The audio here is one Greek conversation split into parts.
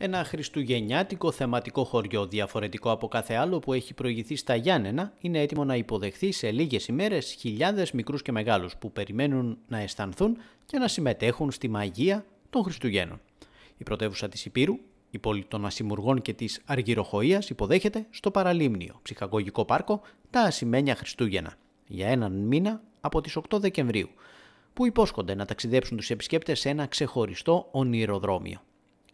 Ένα χριστουγεννιάτικο θεματικό χωριό διαφορετικό από κάθε άλλο που έχει προηγηθεί στα Γιάννενα είναι έτοιμο να υποδεχθεί σε λίγες ημέρες χιλιάδες μικρούς και μεγάλους που περιμένουν να αισθανθούν και να συμμετέχουν στη μαγεία των Χριστουγέννων. Η πρωτεύουσα της Υπήρου, η πόλη των Ασημουργών και της Αργυροχοΐας υποδέχεται στο Παραλίμνιο, ψυχαγωγικό πάρκο, τα Ασημένια Χριστούγεννα για έναν μήνα από τις 8 Δεκεμβρίου, που υπόσχονται να ταξιδέψουν τους επισκέπτες σε ένα ξεχωριστό ονειροδρόμιο.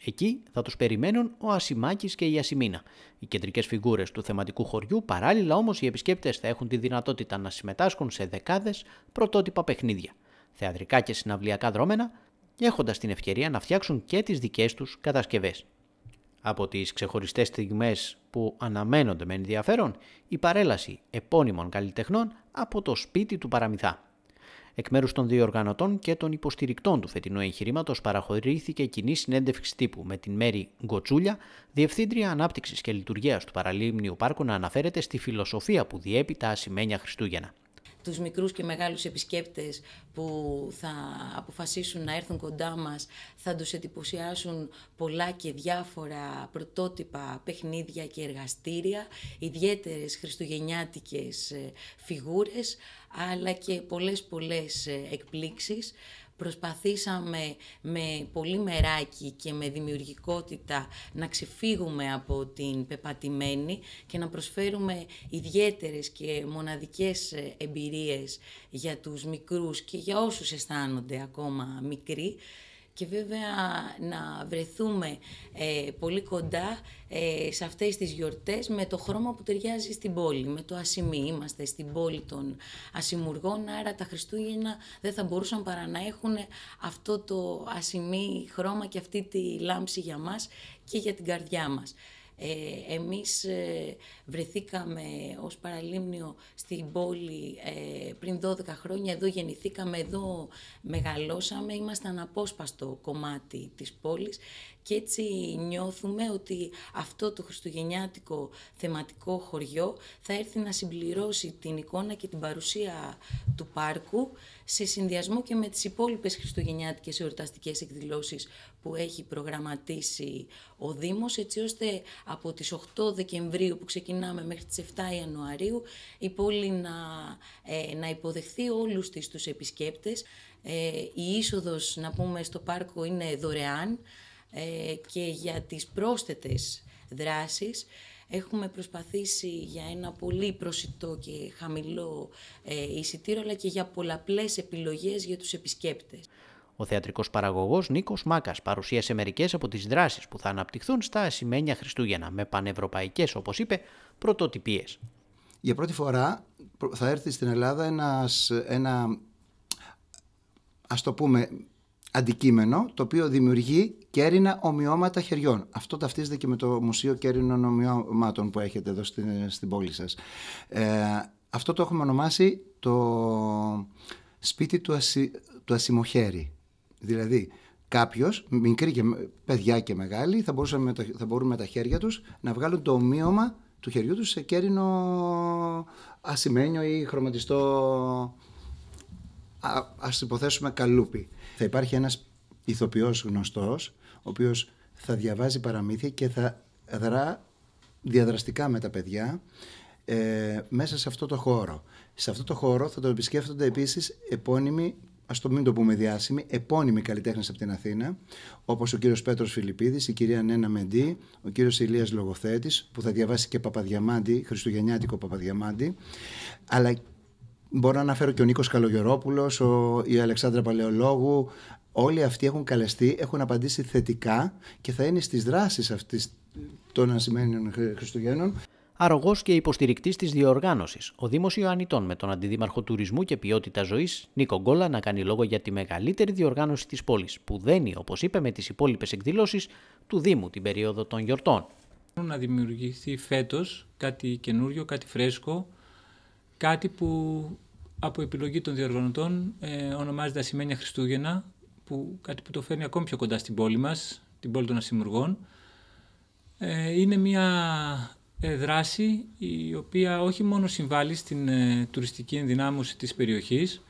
Εκεί θα τους περιμένουν ο Ασημάκης και η Ασημίνα, οι κεντρικές φιγούρες του θεματικού χωριού. Παράλληλα όμως οι επισκέπτες θα έχουν τη δυνατότητα να συμμετάσχουν σε δεκάδες πρωτότυπα παιχνίδια, θεατρικά και συναυλιακά δρόμενα, έχοντας την ευκαιρία να φτιάξουν και τις δικές τους κατασκευές. Από τις ξεχωριστές στιγμές που αναμένονται με ενδιαφέρον, η παρέλαση επώνυμων καλλιτεχνών από το σπίτι του Παραμυθά. Εκ μέρους των διοργανωτών και των υποστηρικτών του φετινού εγχειρήματος παραχωρήθηκε κοινή συνέντευξη τύπου με την Μέρη Γκοτσούλια, Διευθύντρια Ανάπτυξης και Λειτουργίας του Παραλίμνιου Πάρκου, να αναφέρεται στη φιλοσοφία που διέπει τα ασημένια Χριστούγεννα τους μικρούς και μεγάλους επισκέπτες που θα αποφασίσουν να έρθουν κοντά μας, θα τους εντυπωσιάσουν πολλά και διάφορα πρωτότυπα παιχνίδια και εργαστήρια, ιδιαίτερες χριστουγεννιάτικες ε, φιγούρες, αλλά και πολλές πολλές ε, εκπλήξεις. Προσπαθήσαμε με πολύ μεράκι και με δημιουργικότητα να ξεφύγουμε από την πεπατημένη και να προσφέρουμε ιδιαίτερες και μοναδικές ε, εμπειρίες για τους μικρούς και για όσους αισθάνονται ακόμα μικροί και βέβαια να βρεθούμε ε, πολύ κοντά ε, σε αυτές τις γιορτές με το χρώμα που ταιριάζει στην πόλη, με το ασημί. Είμαστε στην πόλη των ασημουργών, άρα τα Χριστούγεννα δεν θα μπορούσαν παρά να έχουν αυτό το ασημί χρώμα και αυτή τη λάμψη για μας και για την καρδιά μας. Ε, εμείς ε, βρεθήκαμε ως παραλίμνιο στην πόλη ε, πριν 12 χρόνια, εδώ γεννηθήκαμε, εδώ μεγαλώσαμε, ήμασταν απόσπαστο κομμάτι της πόλης και έτσι νιώθουμε ότι αυτό το χριστουγεννιάτικο θεματικό χωριό θα έρθει να συμπληρώσει την εικόνα και την παρουσία του πάρκου σε συνδυασμό και με τις υπόλοιπες χριστουγεννιάτικες εορταστικές εκδηλώσεις που έχει προγραμματίσει ο Δήμος έτσι ώστε από τις 8 Δεκεμβρίου που ξεκινάμε μέχρι τις 7 Ιανουαρίου η πόλη να, ε, να υποδεχθεί όλους τις τους επισκέπτες. Ε, η είσοδος να πούμε στο πάρκο είναι δωρεάν ε, και για τις πρόσθετες δράσεις. Έχουμε προσπαθήσει για ένα πολύ προσιτό και χαμηλό ε, εισιτήριο, αλλά και για πολλαπλές επιλογές για τους επισκέπτες. Ο θεατρικός παραγωγός Νίκος Μάκας παρουσίασε μερικές από τις δράσεις που θα αναπτυχθούν στα ασημένια Χριστούγεννα, με πανευρωπαϊκές, όπως είπε, πρωτοτυπίες. Για πρώτη φορά θα έρθει στην Ελλάδα ένας, ένα, ας το πούμε, αντικείμενο το οποίο δημιουργεί κέρινα ομοιώματα χεριών. Αυτό ταυτίζεται και με το Μουσείο Κέρινων Ομοιώματων που έχετε εδώ στην, στην πόλη σας. Ε, αυτό το έχουμε ονομάσει το σπίτι του, ασι, του ασημοχέρι. Δηλαδή, κάποιος, μικρή και παιδιά και μεγάλοι, θα, μπορούσαν, θα μπορούν με τα χέρια τους να βγάλουν το ομοίωμα του χεριού τους σε κέρινο ασημένιο ή χρωματιστό α ας υποθέσουμε καλούπι. Θα υπάρχει ένας ηθοποιός γνωστός, ο οποίος θα διαβάζει παραμύθια και θα δρά διαδραστικά με τα παιδιά ε, μέσα σε αυτό το χώρο. Σε αυτό το χώρο θα το επισκέφτονται επίσης επώνυμοι ας το μην το πούμε διάσημοι, επώνυμοι καλλιτέχνες από την Αθήνα, όπως ο κύριος Πέτρος Φιλιππίδης, η κυρία Νένα Μεντή, ο κύριος Ηλίας Λογοθέτης, που θα διαβάσει και Παπαδιαμάντη, Χριστουγεννιάτικο Παπαδιαμάντη, αλλά Μπορώ να αναφέρω και ο Νίκος Καλογερόπουλος, η Αλεξάνδρα Παλαιολόγου. Όλοι αυτοί έχουν καλεστεί, έχουν απαντήσει θετικά και θα είναι στις δράσεις αυτής των ασημένιων Χριστουγέννων. Αρρωγός και υποστηρικτής της διοργάνωσης, ο Δήμος Ιωαννιτών με τον Αντιδήμαρχο Τουρισμού και Ποιότητα Ζωής, Νίκο Γκόλα, να κάνει λόγο για τη μεγαλύτερη διοργάνωση της πόλης, που δένει, όπως είπε, με τις υπόλοιπες εκδηλώσεις του Δήμου την περίοδο των γιορτών. Να δημιουργηθεί φέτος κάτι καινούριο, κάτι φρέσκο, κάτι που από επιλογή των διοργανωτών ε, ονομάζεται Ασημένια Χριστούγεννα, που κάτι που το φέρνει ακόμη πιο κοντά στην πόλη μας, την πόλη των Ασημουργών. Ε, είναι μια ε, δράση η οποία όχι μόνο συμβάλλει στην ε, τουριστική ενδυνάμωση της περιοχής,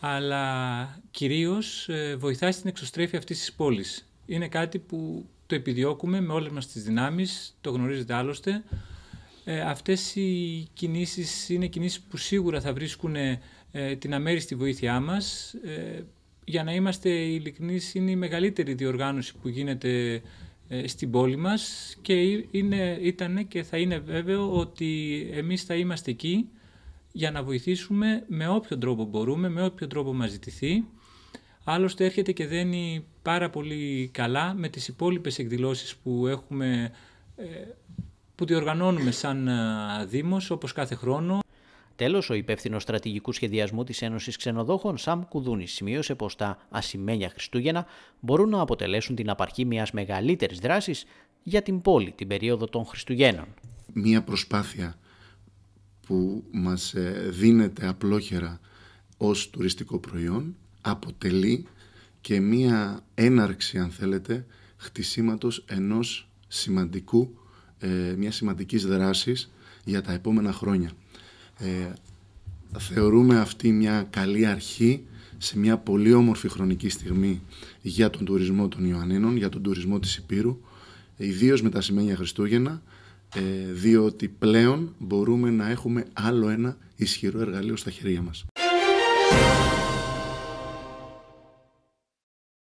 αλλά κυρίως βοηθάει στην εξωστρέφεια αυτής της πόλης. Είναι κάτι που το επιδιώκουμε με όλες μας τις δυνάμεις, το γνωρίζετε άλλωστε, ε, αυτές οι κινήσεις είναι κινήσεις που σίγουρα θα βρίσκουν ε, ε την αμέριστη βοήθειά μας. Ε, για να είμαστε ειλικρινείς είναι η μεγαλύτερη διοργάνωση που γίνεται ε, στην πόλη μας και είναι, ήταν και θα είναι βέβαιο ότι εμείς θα είμαστε εκεί για να βοηθήσουμε με όποιο τρόπο μπορούμε, με όποιο τρόπο μας ζητηθεί. Άλλωστε έρχεται και δένει πάρα πολύ καλά με τις υπόλοιπες εκδηλώσεις που έχουμε που διοργανώνουμε σαν ε, Δήμος όπως κάθε χρόνο. Τέλος, ο υπεύθυνος στρατηγικού σχεδιασμού της Ένωσης Ξενοδόχων, Σαμ Κουδούνης, σημείωσε πως τα ασημένια Χριστούγεννα μπορούν να αποτελέσουν την απαρχή μιας μεγαλύτερης δράσης για την πόλη την περίοδο των Χριστουγέννων. Μία προσπάθεια που μας ε, δίνεται απλόχερα ως τουριστικό προϊόν αποτελεί και μία έναρξη, αν θέλετε, χτισήματος ενός σημαντικού ε, μια σημαντικής δράσης για τα επόμενα χρόνια. Ε, θεωρούμε αυτή μια καλή αρχή σε μια πολύ όμορφη χρονική στιγμή για τον τουρισμό των Ιωαννίνων, για τον τουρισμό της Υπήρου, ιδίως με τα σημαίνια Χριστούγεννα, ε, διότι πλέον μπορούμε να έχουμε άλλο ένα ισχυρό εργαλείο στα χέρια μας.